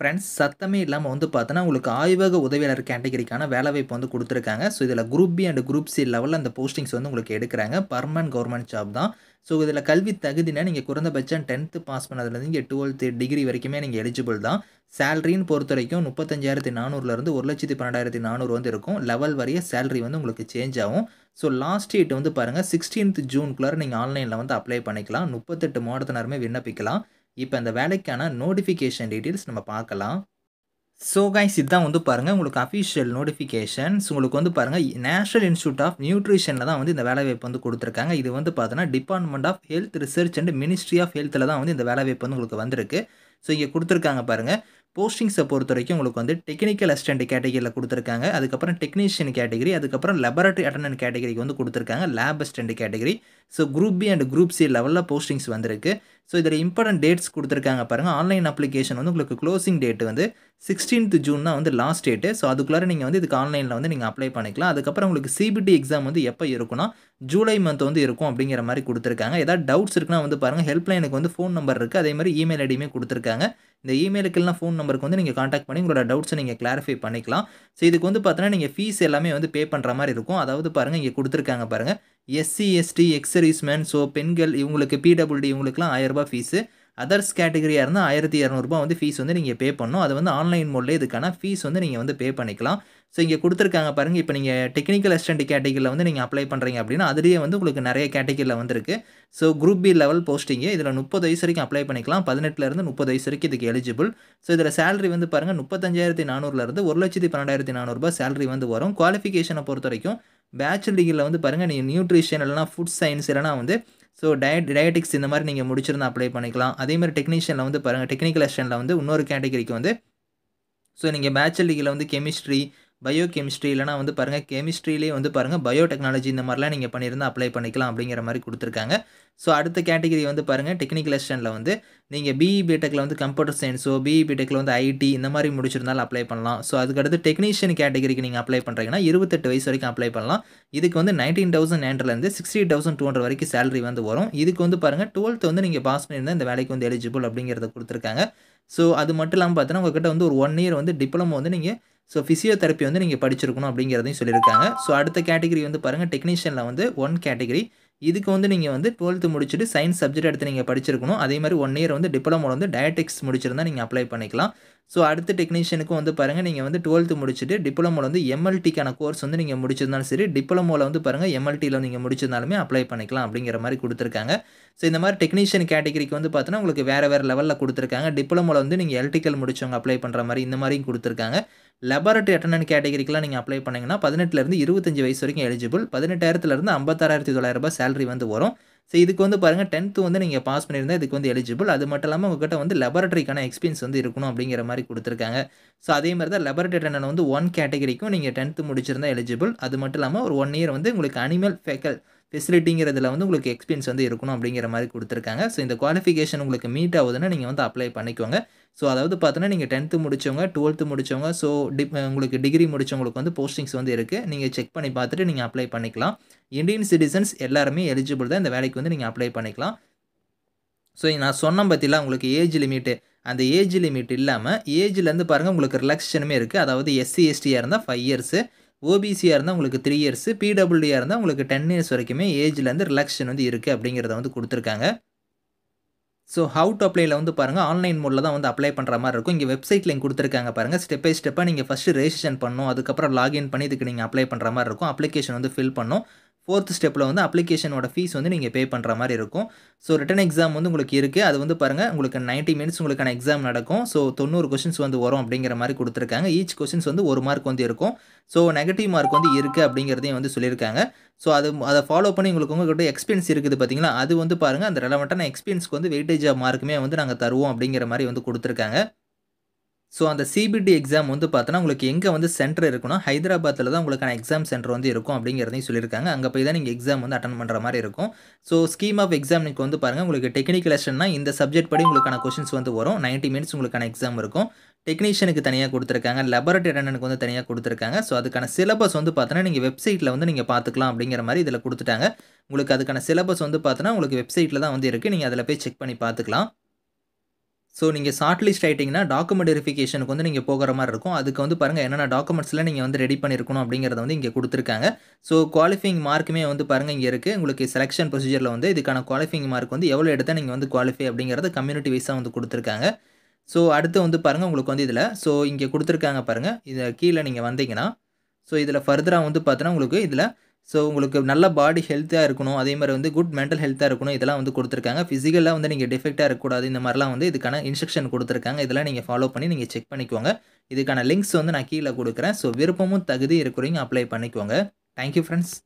friends சத்தமே இல்லாமல் வந்து பார்த்தோன்னா உங்களுக்கு ஆய்வக உதவியாளர் கேட்டகரிக்கான வேலைவாய்ப்பு வந்து கொடுத்துருக்காங்க ஸோ இதில் group B and group C லெவலில் அந்த போஸ்டிங்ஸ் வந்து உங்களுக்கு எடுக்கிறாங்க பர்மனன்ட் கவர்மெண்ட் ஜாப் தான் ஸோ இதில் கல்வி தகுதினா நீங்கள் குறைந்தபட்சம் டென்த்து பாஸ் பண்ணதுலேருந்து இங்கே டுவெல்த்து டிகிரி வரைக்குமே நீங்கள் எலிஜிபிள் தான் சேலரின்னு பொறுத்த வரைக்கும் முப்பத்தஞ்சாயிரத்தி நானூறுலேருந்து ஒரு லட்சத்தி பன்னெண்டாயிரத்தி நானூறு வந்து இருக்கும் லெவல் வரைய சேலரி வந்து உங்களுக்கு சேஞ்ச் ஆகும் ஸோ லாஸ்ட் டேட் வந்து பாருங்கள் சிக்ஸ்டீன்த் ஜூன்குள்ளார நீங்கள் ஆன்லைனில் வந்து அப்ளை பண்ணிக்கலாம் முப்பத்தெட்டு மாவட்டத்தினருமே விண்ணப்பிக்கலாம் இப்போ அந்த வேலைக்கான நோட்டிஃபிகேஷன் டீட்டெயில்ஸ் நம்ம பார்க்கலாம் ஸோ கைஸ் இதுதான் வந்து பாருங்கள் உங்களுக்கு அஃபிஷியல் நோட்டிஃபிகேஷன்ஸ் உங்களுக்கு வந்து பாருங்கள் நேஷனல் இன்ஸ்டியூட் ஆஃப் நியூட்ரிஷனில் தான் வந்து இந்த வேலைவாய்ப்பு வந்து கொடுத்துருக்காங்க இது வந்து பார்த்தோன்னா department of health research and ministry of ஹெல்த்தில் தான் வந்து இந்த வேலைவாய்ப்பு வந்து உங்களுக்கு வந்திருக்கு ஸோ இங்கே கொடுத்துருக்காங்க பாருங்கள் போஸ்டிங்ஸை பொறுத்த வரைக்கும் உங்களுக்கு வந்து டெக்னிக்கல் அசிஸ்டன்ட் கேட்டகரியில் கொடுத்துருக்காங்க அதுக்கப்புறம் டெக்னீஷியன் கேட்டகரி அதுக்கப்புறம் லெபரட்டரி அட்டண்டன்ட் கேட்டகரிக்கு வந்து கொடுத்துருக்காங்க lab assistant category so group B and group C லெவலில் போஸ்டிங்ஸ் வந்திருக்கு ஸோ இதில் இம்பார்ட்டன்ட் டேட்ஸ் கொடுத்துருக்காங்க பாருங்கள் ஆன்லைன் அப்ளிகேஷன் வந்து உங்களுக்கு க்ளோசிங் டேட் வந்து சிக்ஸ்டீன்த் ஜூன் தான் வந்து லாஸ்ட் டேட்டு ஸோ அதுக்குள்ளார நீங்கள் வந்து இதுக்கு ஆன்லைனில் வந்து நீங்கள் அப்ளை பண்ணிக்கலாம் அதுக்கப்புறம் உங்களுக்கு சிபிடி எக்ஸாம் வந்து எப்போ இருக்குன்னா ஜூலை மந்த் வந்து இருக்கும் அப்படிங்கிற மாதிரி கொடுத்துருக்காங்க ஏதாவது டவுட்ஸ் இருக்குன்னா வந்து பாருங்கள் ஹெல்ப்லைனுக்கு வந்து ஃபோன் நம்பர் இருக்குது அதே மாதிரி இமெயில் ஐடியுமே கொடுத்துருக்காங்க இந்த இமெயிலுக்கு எல்லாம் ஃபோன் நம்பருக்கு வந்து நீங்கள் காண்டாக்ட் பண்ணி உங்களோட டவுட்ஸை நீங்கள் கிளாரிஃபை பண்ணிக்கலாம் ஸோ இதுக்கு வந்து பார்த்தீங்கன்னா நீங்கள் ஃபீஸ் எல்லாமே வந்து பே பண்ணுற மாதிரி இருக்கும் அதாவது பாருங்கள் இங்கே கொடுத்துருக்காங்க பாருங்கள் எஸ்சி எஸ்டி எக்ஸரிஸ்மேன் ஸோ பெண்கள் இவங்களுக்கு பிடபிள்யூடி இவங்களுக்குலாம் ஆயிரரூபா ஃபீஸு அதர்ஸ் கேட்டகரியாக இருந்தால் ஆயிரத்தி இரநூறுபா வந்து ஃபீஸ் வந்து நீங்கள் பே பண்ணணும் அது வந்து ஆன்லைன் மோட்லேயே இதுக்கான ஃபீஸ் வந்து நீங்கள் வந்து பே பண்ணிக்கலாம் ஸோ இங்கே கொடுத்துருக்காங்க பாருங்கள் இப்போ நீங்கள் டெக்னிக்கல் அசிஸ்டன்ட் கேட்டகிரியில் வந்து நீங்கள் அப்ளை பண்ணுறீங்க அப்படின்னா அதுலேயே வந்து உங்களுக்கு நிறைய கேட்டகிரியில் வந்திருக்கு so group B level posting இதில் முப்பது வயசு வரைக்கும் அப்ளை பண்ணிக்கலாம் பதினெட்டுலேருந்து முப்பது வயசு வரைக்கும் இதுக்கு எலிஜிபிள் ஸோ இதில் சேலரி வந்து பாருங்கள் முப்பத்தஞ்சாயிரத்தி நானூறுலேருந்து ஒரு லட்சத்தி பன்னெண்டாயிரத்தி நானூறுரூபா சேலரி வந்து வரும் குவாலிஃபிகேஷனை பொறுத்த வரைக்கும் பேச்சுலர் டிகிரியில் வந்து பாருங்கள் நீங்கள் நியூட்ரிஷன் இல்லைனா ஃபுட் சயின்ஸ் இல்லைனா வந்து ஸோ டயட் டயட்டிக்ஸ் இந்த மாதிரி நீங்கள் முடிச்சிருந்தால் அப்ளை பண்ணிக்கலாம் அதேமாதிரி டெக்னீஷியனில் வந்து பாருங்கள் டெக்னிக்கல் அசிஸ்டனில் வந்து இன்னொரு கேட்டகரிக்கு வந்து ஸோ நீங்கள் பேச்சுலர் டிகிரியில் வந்து கெமிஸ்ட்ரி பயோ கெமிஸ்ட்ரி இல்லைனா வந்து பாருங்கள் கெமிஸ்ட்ரிலேயே வந்து பாருங்கள் பயோ டெக்னாலஜி இந்த மாதிரிலாம் நீங்கள் பண்ணியிருந்தால் அப்ளை பண்ணிக்கலாம் அப்படிங்கிற மாதிரி கொடுத்துருக்காங்க ஸோ அடுத்த கேட்டகிரி வந்து பாருங்கள் டெக்னிக்கல் அசிஸ்டண்ட்டில் வந்து நீங்கள் பிஇ பிடெக்கில் e வந்து கம்ப்யூட்டர் சயின்ஸோ பிஇ பிடெக்கில் வந்து ஐடி இந்த மாதிரி முடிச்சிருந்தாலும் அப்ளை பண்ணலாம் ஸோ அதுக்கடுத்து டெக்னீஷியன் கேட்டகரிக்கு நீங்கள் அப்ளை பண்ணுறீங்கன்னா இருபத்தெட்டு வயசு வரைக்கும் அப்ளை பண்ணலாம் இதுக்கு வந்து நைன்டீன் தௌசண்ட் நைன்ட்லேருந்து சிக்ஸ்டி தௌசண்ட் டூ ஹண்ட்ரட் வரைக்கும் சேலரி வந்து வரும் இதுக்கு வந்து பாருங்கள் டுவெல்த் வந்து நீங்கள் பாஸ் பண்ணியிருந்தால் இந்த வேலைக்கு வந்து எலிஜிபிள் அப்படிங்கிறத கொடுத்துருக்காங்க ஸோ அது மட்டும் இல்லாமல் பார்த்தீங்கன்னா உங்கள்கிட்ட வந்து ஒரு ஒன் இயர் வந்து டிப்ளமோ வந்து நீங்கள் ஸோ ஃபிசியோதெரப்பி வந்து நீங்கள் படிச்சிருக்கணும் அப்படிங்கிறதையும் சொல்லியிருக்காங்க ஸோ அடுத்த கேட்டகரி வந்து பாருங்கள் டெக்னீஷியனில் வந்து ஒன் கேட்டகரி இதுக்கு வந்து நீங்கள் வந்து டுவெல்த்து முடிச்சுட்டு சயின்ஸ் சப்ஜெக்ட் எடுத்து நீங்கள் படிச்சிருக்கணும் அதே மாதிரி ஒன் இயர் வந்து டிப்ளமோ வந்து டயட்டிக்ஸ் முடிச்சிருந்தால் நீங்கள் அப்ளை பண்ணிக்கலாம் ஸோ அடுத்த டெக்னீஷியனுக்கு வந்து பாருங்கள் நீங்கள் வந்து டுவெல்த்து முடிச்சுட்டு டிப்ளமோவில் வந்து எம்எல்டிக்கான கோர்ஸ் வந்து நீங்கள் முடிச்சிருந்தாலும் சரி டிப்ளமோவில் வந்து பாருங்கள் எம்எல்டியில் நீங்கள் முடிச்சிருந்தாலுமே அப்ளை பண்ணிக்கலாம் அப்படிங்கிற மாதிரி கொடுத்துருக்காங்க ஸோ இந்த மாதிரி டெக்னீஷியன் கேட்டகரிக்கு வந்து பார்த்தோன்னா உங்களுக்கு வேறு வேறு லெவலில் கொடுத்துருக்காங்க டிப்ளமோவில் வந்து நீங்கள் எலக்ட்ரிக்கல் முடிச்சவங்க அப்ளை பண்ணுற மாதிரி இந்த மாதிரியும் கொடுத்துருக்காங்க லெபார்டரி அட்டண்டன்ட் கேட்டகரிக்கெலாம் நீங்கள் அப்ளை பண்ணிங்கன்னா பதினெட்டுலேருந்து இருபத்தஞ்சி வயசு வரைக்கும் எலிஜிபிள் பதினெட்டாயிரத்துலேருந்து ஐம்பத்தாறாயிரத்தி தொள்ளாயிரரூபா சேலரி வந்து வரும் ஸோ இதுக்கு வந்து பாருங்கள் டென்த்து வந்து நீங்கள் பாஸ் பண்ணியிருந்தால் இதுக்கு வந்து எலிஜிபிள் அது மட்டும் இல்லாமல் உங்ககிட்ட வந்து லெபரட்டரிக்கான எக்ஸ்பீரியன்ஸ் வந்து இருக்கணும் அப்படிங்கிற மாதிரி கொடுத்துருக்காங்க ஸோ அதே மாதிரி தான் லெபரட்டரி ட்ரெயினர் வந்து ஒன் கேட்டகரிக்கும் நீங்கள் டென்த்து முடிச்சிருந்தால் எலிஜிபிள் அது மட்டும் இல்லாமல் ஒரு ஒன் இயர் வந்து உங்களுக்கு அனிமல் ஃபேக்கல் ஃபெசிலிட்டிங்கிறதுல வந்து உங்களுக்கு எக்ஸ்பீரியன்ஸ் வந்து இருக்கணும் அப்படிங்கிற மாதிரி கொடுத்துருக்காங்க ஸோ இந்த குவாலிஃபிகேஷன் உங்களுக்கு மீட் ஆகுதுன்னா நீங்கள் வந்து அப்ளை பண்ணிக்கோங்க ஸோ அதாவது பார்த்தோன்னா நீங்கள் டென்த்து முடித்தவங்க டுவெல்த்து முடித்தவங்க ஸோ டி உங்களுக்கு டிகிரி முடித்தவங்களுக்கு வந்து போஸ்டிங்ஸ் வந்து இருக்குது நீங்கள் செக் பண்ணி பார்த்துட்டு நீங்கள் அப்ளை பண்ணிக்கலாம் இந்தியன் சிட்டிசன்ஸ் எல்லாருமே எலிஜிபிள் தான் இந்த வேலைக்கு வந்து நீங்கள் அப்ளை பண்ணிக்கலாம் ஸோ நான் சொன்ன பற்றிலாம் உங்களுக்கு ஏஜ் லிமிட்டு அந்த ஏஜ் லிமிட் இல்லாமல் ஏஜ்லேருந்து பாருங்கள் உங்களுக்கு ரிலாக்ஸேஷனுமே இருக்குது அதாவது எஸ்சி எஸ்டியாக இருந்தால் ஃபைவ் இயர்ஸு ஓபிசியாக இருந்தால் உங்களுக்கு த்ரீ இயர்ஸ் பிடபிள்யூடியாக இருந்தால் உங்களுக்கு டென் இயர்ஸ் வரைக்குமே ஏஜ்லேருந்து ரிலாக்ஷன் வந்து இருக்குது அப்படிங்கிறத வந்து கொடுத்துருக்காங்க ஸோ ஹவு டு அப்ளைல வந்து பாருங்கள் ஆன்லைன் மோடில் தான் வந்து அப்ளை பண்ணுற மாதிரி இருக்கும் இங்கே வெப்சைட்டில் இங்கே கொடுத்துருக்காங்க பாருங்கள் ஸ்டெப் பை ஸ்டெப்பாக நீங்கள் ஃபஸ்ட்டு ரெஜிஸ்ட்ரேஷன் பண்ணணும் அதுக்கப்புறம் லாகின் பண்ணி இதுக்கு நீங்கள் அப்ளை பண்ணுற மாதிரி இருக்கும் அப்ளிகேஷன் வந்து ஃபில் பண்ணும் ஃபோர்த் ஸ்டெப்பில் வந்து அப்ளிகேஷனோட ஃபீஸ் வந்து நீங்கள் பே பண்ணுற மாதிரி இருக்கும் ஸோ ரிட்டன் எக்ஸாம் வந்து உங்களுக்கு இருக்குது அது வந்து பாருங்கள் உங்களுக்கு நைன்ட்டி மினிட்ஸ் உங்களுக்கான எக்ஸாம் நடக்கும் ஸோ தொண்ணூறு கொஷின்ஸ் வந்து வரும் அப்படிங்கிற மாதிரி கொடுத்துருக்காங்க ஈச் கொஷின்ஸ் வந்து ஒரு மார்க் வந்து இருக்கும் ஸோ நெகட்டிவ் மார்க் வந்து இருக்குது அப்படிங்கிறதையும் வந்து சொல்லியிருக்காங்க ஸோ அது அதை ஃபாலோ பண்ணி உங்களுக்கு உங்கள்கிட்ட எக்ஸ்பீரியன்ஸ் இருக்குது பார்த்தீங்களா அது வந்து பாருங்கள் அந்த ரெலவெண்ட்டான எக்ஸ்பீரியன்ஸ்க்கு வந்து வெயிட்டேஜ் ஆஃப் மார்க்குமே வந்து நாங்கள் தருவோம் அப்படிங்கிற மாதிரி வந்து கொடுத்துருக்காங்க ஸோ அந்த சிபிடி எக்ஸாம் வந்து பார்த்தோன்னா உங்களுக்கு எங்கே வந்து சென்டர் இருக்கணும் ஹைதராபாத்தில் தான் உங்களுக்கான எக்ஸாம் சென்டர் வந்து இருக்கும் அப்படிங்கிறதையும் சொல்லியிருக்காங்க அங்கே போய் தான் நீங்கள் எக்ஸாம் வந்து அட்டன் பண்ணுற மாதிரி இருக்கும் ஸோ ஸ்கீம் ஆஃப் எக்ஸாம் நீங்கள் வந்து பாருங்கள் உங்களுக்கு டெக்னிக்கல் லெஷன்னா இந்த சப்ஜெக்ட் படி உங்களுக்கான கொஷின்ஸ் வந்து வரும் நைன்ட்டி மினிட்ஸ் உங்களுக்கான எக்ஸாம் இருக்கும் டெக்னீஷியனுக்கு தனியாக கொடுத்துருக்காங்க லெபரட்டரி அட்டண்டனுக்கு வந்து தனியாக கொடுத்துருக்காங்க ஸோ அதுக்கான சிலபஸ் வந்து பார்த்தோன்னா நீங்கள் வெப்சைட்டில் வந்து நீங்கள் பார்த்துக்கலாம் அப்படிங்கிற மாதிரி இதில் கொடுத்துட்டாங்க உங்களுக்கு அதுக்கான சிலபஸ் வந்து பார்த்தோன்னா உங்களுக்கு வெப்சைட்டில் தான் வந்து இருக்குது நீங்கள் அதில் போய் செக் பண்ணி பார்த்துக்கலாம் ஸோ நீங்கள் ஷார்ட் லிஸ்ட் ஆகிட்டிங்கன்னா டாக்குமெண்ட் வெரிஃபிகேஷனுக்கு வந்து நீங்கள் போகிற மாதிரி இருக்கும் அதுக்கு வந்து பாருங்கள் என்னென்ன டாக்குமெண்ட்ஸில் நீங்கள் வந்து ரெடி பண்ணியிருக்கணும் அப்படிங்கிறத வந்து இங்கே கொடுத்துருக்காங்க ஸோ குவாலிஃபிங் மார்க்குமே வந்து பாருங்கள் இங்கே இருக்குது உங்களுக்கு செலெக்ஷன் ப்ரொசீஜரில் வந்து இதுக்கான குவாலிஃபிங் மார்க் வந்து எவ்வளோ எடுத்தால் நீங்கள் வந்து குவாலிஃபை அப்படிங்கிறத கம்யூனிட்டி வைஸாக வந்து கொடுத்துருக்காங்க ஸோ அடுத்து வந்து பாருங்கள் உங்களுக்கு வந்து இதில் ஸோ இங்கே கொடுத்துருக்காங்க பாருங்கள் இதை கீழே நீங்கள் வந்தீங்கன்னா ஸோ இதில் ஃபர்தராக வந்து பார்த்தோன்னா உங்களுக்கு இதில் ஸோ உங்களுக்கு நல்ல பாடி ஹெல்த்தாக இருக்கணும் அதே மாதிரி வந்து குட் மென்டல் ஹெல்த்தாக இருக்கணும் இதெல்லாம் வந்து கொடுத்துருக்காங்க ஃபிசிக்கலாக வந்து நீங்கள் டிஃபெக்டாக இருக்கக்கூடாது இந்த மாதிரிலாம் வந்து இதுக்கான இன்ஸ்ட்ரக்ஷன் கொடுத்துருக்காங்க இதெல்லாம் நீங்கள் ஃபாலோ பண்ணி நீங்கள் செக் பண்ணிக்கோங்க இதுக்கான லிங்க்ஸ் வந்து நான் கீழே கொடுக்குறேன் ஸோ விருப்பமும் தகுதி இருக்கிறீங்க அப்ளை பண்ணிக்கோங்க தேங்க்யூ ஃப்ரெண்ட்ஸ்